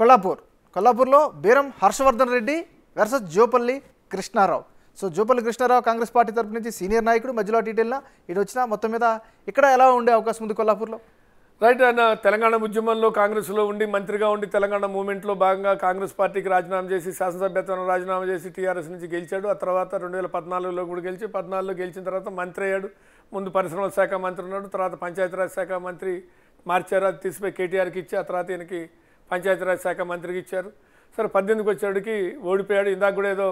కొల్లాపూర్ కొల్లాపూర్లో Beeram Harshavardhan Reddy versus Jupally Krishna Rao so Jupally Krishna Rao Congress party తరపు నుంచి సీనియర్ నాయకుడు మధ్యలో డీటెయిల్న ఇటు వచ్చిన మొత్తం మీద ఇక్కడ ఎలా ఉండే అవకాశం ఉంది కొల్లాపూర్లో రైట్ ఆయన తెలంగాణ ఉద్యమంలో కాంగ్రెస్లో ఉండి మంత్రిగా ఉండి తెలంగాణ మూవ్మెంట్లో భాగంగా కాంగ్రెస్ పార్టీకి రాజీనామా చేసి శాసనసభ్యత్వం రాజీనామా చేసి టీఆర్ఎస్ నుంచి గెలిచాడు ఆ తర్వాత రెండు వేల పద్నాలుగులో కూడా గెలిచి పద్నాలుగులో గెలిచిన తర్వాత మంత్రి అయ్యాడు ముందు పరిశ్రమల శాఖ మంత్రి ఉన్నాడు తర్వాత పంచాయతీరాజ్ శాఖ మంత్రి మార్చారు అది తీసిపోయి కేటీఆర్కి ఇచ్చి ఆ తర్వాత ఈయనకి పంచాయతీరాజ్ శాఖ మంత్రికి ఇచ్చారు సరే పద్దెనిమిదికి వచ్చేటికి ఓడిపోయాడు ఇందాక కూడా ఏదో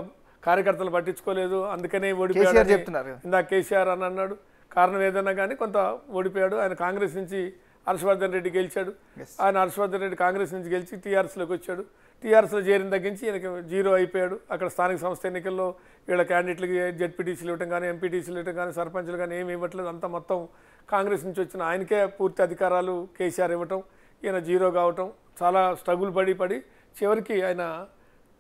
కార్యకర్తలు పట్టించుకోలేదు అందుకనే ఓడిపోయాడు చెప్తున్నారు ఇందాక కేసీఆర్ అని అన్నాడు కారణం ఏదన్నా కానీ కొంత ఓడిపోయాడు ఆయన కాంగ్రెస్ నుంచి హర్షవర్ధన్ రెడ్డి గెలిచాడు ఆయన హర్షవర్ధన్ రెడ్డి కాంగ్రెస్ నుంచి గెలిచి టీఆర్ఎస్లోకి వచ్చాడు టీఆర్ఎస్లో చేరిన తగ్గించి ఈయనకి జీరో అయిపోయాడు అక్కడ స్థానిక సంస్థ ఎన్నికల్లో వీళ్ళ క్యాండిడేట్లకి జెడ్పీటీసీలు ఇవ్వటం కానీ ఎంపీటీసీలు ఇవ్వటం కానీ సర్పంచ్లు కానీ ఏమి ఇవ్వట్లేదు అంతా మొత్తం కాంగ్రెస్ నుంచి వచ్చిన ఆయనకే పూర్తి అధికారాలు కేసీఆర్ ఇవ్వటం ఈయన జీరో కావటం చాలా స్ట్రగుల్ పడి పడి చివరికి ఆయన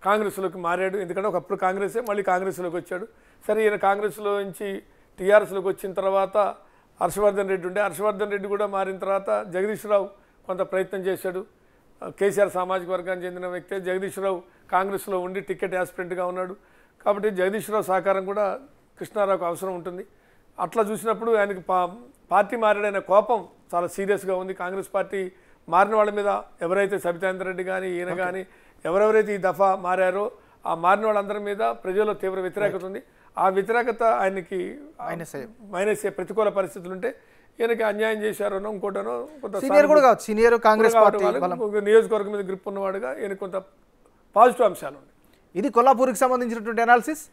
కాంగ్రెస్లోకి మారాడు ఎందుకంటే ఒకప్పుడు కాంగ్రెసే మళ్ళీ కాంగ్రెస్లోకి వచ్చాడు సరే ఈయన కాంగ్రెస్లో నుంచి టీఆర్ఎస్లోకి వచ్చిన తర్వాత హర్షవర్ధన్ రెడ్డి ఉండే హర్షవర్ధన్ రెడ్డి కూడా మారిన తర్వాత జగదీష్ రావు కొంత ప్రయత్నం చేశాడు కేసీఆర్ సామాజిక వర్గానికి చెందిన వ్యక్తే జగదీష్ రావు కాంగ్రెస్లో ఉండి టికెట్ యాస్పిరెంట్గా ఉన్నాడు కాబట్టి జగదీష్ రావు సహకారం కూడా కృష్ణారావుకు అవసరం ఉంటుంది అట్లా చూసినప్పుడు ఆయనకి పార్టీ మారాడైన కోపం చాలా సీరియస్గా ఉంది కాంగ్రెస్ పార్టీ మారిన వాళ్ళ మీద ఎవరైతే సబితేంద్ర రెడ్డి కానీ ఈయన కానీ ఎవరెవరైతే ఈ దఫా మారారో ఆ మారిన వాళ్ళందరి మీద ప్రజల్లో తీవ్ర వ్యతిరేకత ఉంది ఆ వ్యతిరేకత ఆయనకి మైనస్ ప్రతికూల పరిస్థితులు ఉంటే ఈయనకి అన్యాయం చేశారనో ఇంకోటనో కొంత సీనియర్ కూడా కావచ్చు సీనియర్ కాంగ్రెస్ పార్టీ నియోజకవర్గం మీద గ్రిప్ ఉన్నవాడుగా ఈయన కొంత పాజిటివ్ అంశాలు ఇది కొల్లాపూర్కి సంబంధించినటువంటి అనాలిసిస్